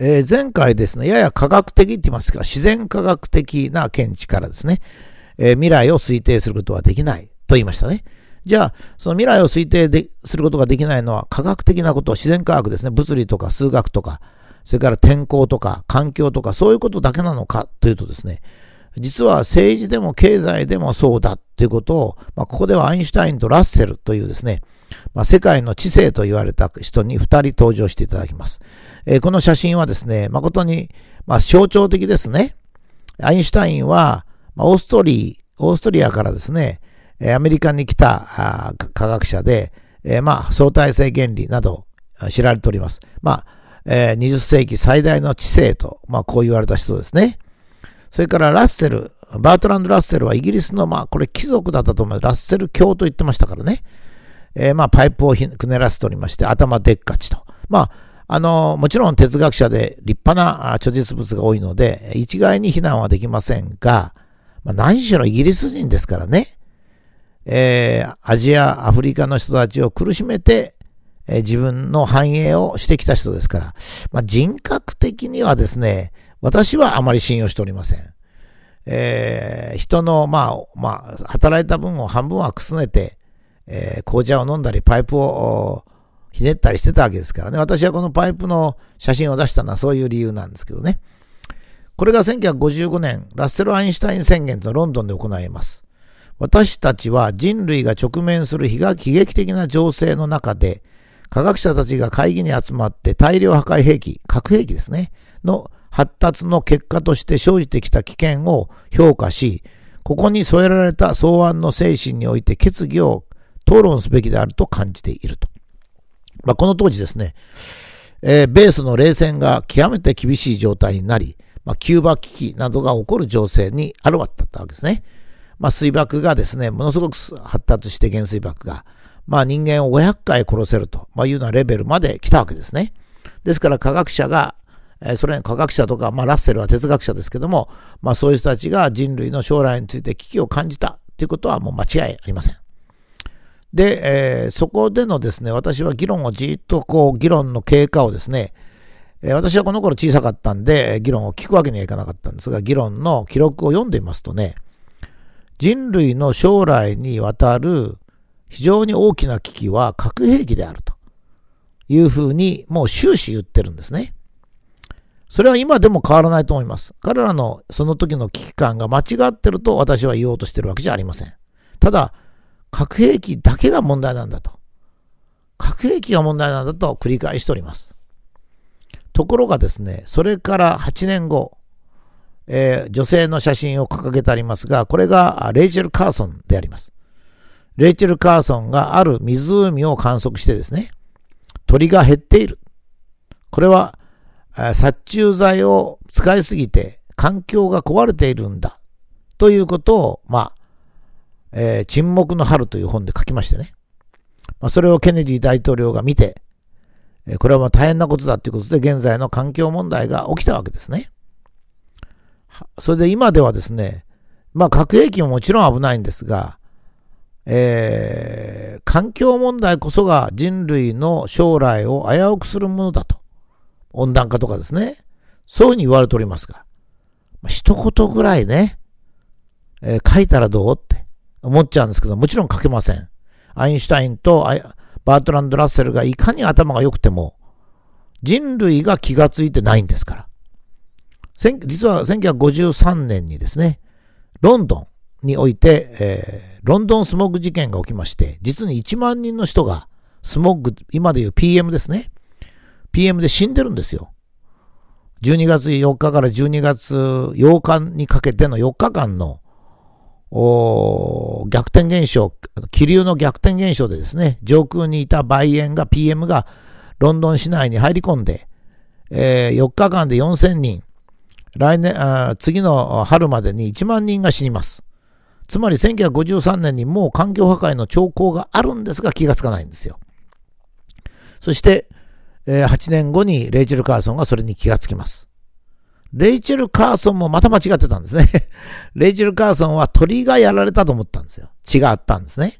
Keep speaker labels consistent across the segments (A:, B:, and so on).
A: えー、前回ですね、やや科学的って言いますか、自然科学的な見地からですね、えー、未来を推定することはできないと言いましたね。じゃあ、その未来を推定ですることができないのは科学的なこと、自然科学ですね、物理とか数学とか、それから天候とか環境とかそういうことだけなのかというとですね、実は政治でも経済でもそうだっていうことを、まあ、ここではアインシュタインとラッセルというですね、まあ、世界の知性と言われた人に2人登場していただきます。えー、この写真はですね、誠に、まあ、象徴的ですね。アインシュタインは、まあ、オーストリー、オーストリアからですね、アメリカに来た科学者で、えー、まあ、相対性原理など知られております。まあ、えー、20世紀最大の知性と、まあ、こう言われた人ですね。それからラッセル、バートランド・ラッセルはイギリスの、まあこれ貴族だったと思います。ラッセル教と言ってましたからね。えー、まあパイプをくねらせておりまして、頭でっかちと。まああの、もちろん哲学者で立派な著述物が多いので、一概に非難はできませんが、まあ、何しろイギリス人ですからね、えー、アジア、アフリカの人たちを苦しめて、えー、自分の繁栄をしてきた人ですから、まあ、人格的にはですね、私はあまり信用しておりません。えー、人の、まあ、まあ、働いた分を半分はくすねて、えー、紅茶を飲んだり、パイプをひねったりしてたわけですからね。私はこのパイプの写真を出したのはそういう理由なんですけどね。これが1955年、ラッセル・アインシュタイン宣言とロンドンで行います。私たちは人類が直面する悲劇的な情勢の中で、科学者たちが会議に集まって大量破壊兵器、核兵器ですね、の発達の結果として生じてきた危険を評価し、ここに添えられた草案の精神において決議を討論すべきであると感じていると。まあ、この当時ですね、えー、スの冷戦が極めて厳しい状態になり、まあ、キューバ危機などが起こる情勢にあるわったわけですね。まあ、水爆がですね、ものすごく発達して原水爆が、まあ、人間を500回殺せるというようなレベルまで来たわけですね。ですから科学者がえそれに科学者とか、まあ、ラッセルは哲学者ですけども、まあ、そういう人たちが人類の将来について危機を感じたということはもう間違いありません。で、えー、そこでのですね、私は議論をじっとこう、議論の経過をですね、えー、私はこの頃小さかったんで、議論を聞くわけにはいかなかったんですが、議論の記録を読んでみますとね、人類の将来にわたる非常に大きな危機は核兵器であるというふうに、もう終始言ってるんですね。それは今でも変わらないと思います。彼らのその時の危機感が間違ってると私は言おうとしてるわけじゃありません。ただ、核兵器だけが問題なんだと。核兵器が問題なんだと繰り返しております。ところがですね、それから8年後、えー、女性の写真を掲げてありますが、これがレイチェル・カーソンであります。レイチェル・カーソンがある湖を観測してですね、鳥が減っている。これは殺虫剤を使いすぎて環境が壊れているんだということを、まあ、えー、沈黙の春という本で書きましてね。まあ、それをケネディ大統領が見て、えこれはまあ大変なことだということで現在の環境問題が起きたわけですね。それで今ではですね、まあ核兵器ももちろん危ないんですが、えー、環境問題こそが人類の将来を危うくするものだと。温暖化とかですね。そういうふうに言われておりますが、まあ、一言ぐらいね、えー、書いたらどうって思っちゃうんですけど、もちろん書けません。アインシュタインとバートランド・ラッセルがいかに頭が良くても、人類が気がついてないんですから。実は1953年にですね、ロンドンにおいて、えー、ロンドンスモッグ事件が起きまして、実に1万人の人がスモッグ、今でいう PM ですね。PM で死んでるんですよ。12月4日から12月8日にかけての4日間の逆転現象、気流の逆転現象でですね、上空にいた梅園が PM がロンドン市内に入り込んで、えー、4日間で4000人、来年あ、次の春までに1万人が死にます。つまり1953年にもう環境破壊の兆候があるんですが気がつかないんですよ。そして、え8年後にレイチェル・カーソンがそれに気がつきます。レイチェル・カーソンもまた間違ってたんですね。レイチェル・カーソンは鳥がやられたと思ったんですよ。血があったんですね。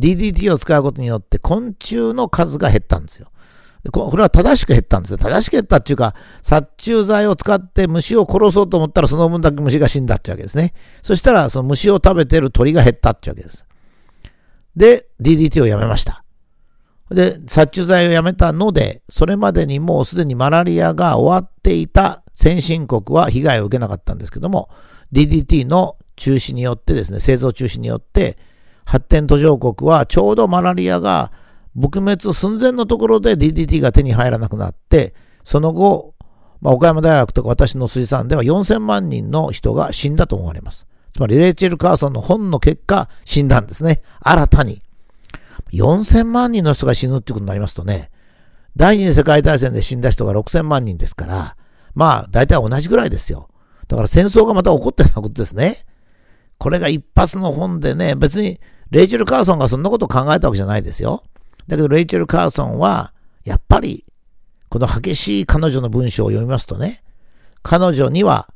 A: DDT を使うことによって昆虫の数が減ったんですよ。これは正しく減ったんですよ。正しく減ったっていうか、殺虫剤を使って虫を殺そうと思ったらその分だけ虫が死んだってわけですね。そしたらその虫を食べてる鳥が減ったってわけです。で、DDT をやめました。で、殺虫剤をやめたので、それまでにもうすでにマラリアが終わっていた先進国は被害を受けなかったんですけども、DDT の中止によってですね、製造中止によって、発展途上国はちょうどマラリアが撲滅寸前のところで DDT が手に入らなくなって、その後、まあ、岡山大学とか私の水産では4000万人の人が死んだと思われます。つまり、レイチェル・カーソンの本の結果、死んだんですね。新たに。4000万人の人が死ぬってことになりますとね、第二次世界大戦で死んだ人が6000万人ですから、まあ、大体同じぐらいですよ。だから戦争がまた起こってたことですね。これが一発の本でね、別にレイチェル・カーソンがそんなことを考えたわけじゃないですよ。だけど、レイチェル・カーソンは、やっぱり、この激しい彼女の文章を読みますとね、彼女には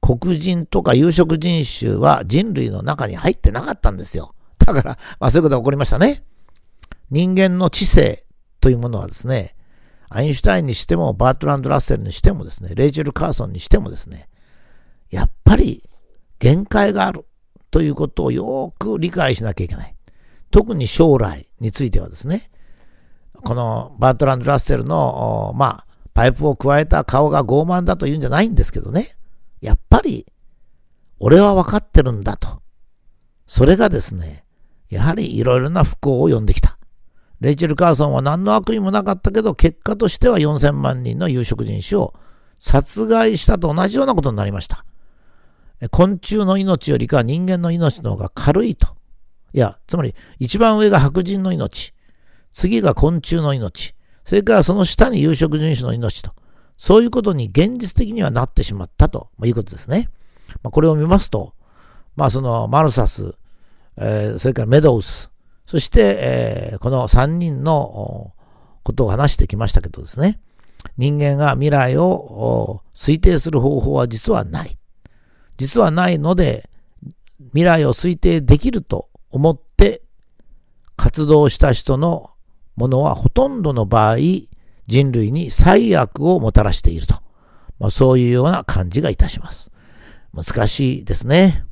A: 黒人とか有色人種は人類の中に入ってなかったんですよ。だから、まあそういうことが起こりましたね。人間の知性というものはですね、アインシュタインにしても、バートランド・ラッセルにしてもですね、レイチェル・カーソンにしてもですね、やっぱり限界があるということをよく理解しなきゃいけない。特に将来についてはですね、このバートランド・ラッセルの、まあ、パイプを加えた顔が傲慢だと言うんじゃないんですけどね、やっぱり、俺は分かってるんだと。それがですね、やはりいろいろな不幸を呼んできた。レイチェル・カーソンは何の悪意もなかったけど、結果としては4000万人の有色人種を殺害したと同じようなことになりました。昆虫の命よりか人間の命の方が軽いと。いや、つまり一番上が白人の命、次が昆虫の命、それからその下に有色人種の命と。そういうことに現実的にはなってしまったということですね。まあ、これを見ますと、まあそのマルサス、えー、それからメドウス、そして、えー、この3人のことを話してきましたけどですね、人間が未来を推定する方法は実はない。実はないので、未来を推定できると思って活動した人のものはほとんどの場合、人類に最悪をもたらしていると。まあ、そういうような感じがいたします。難しいですね。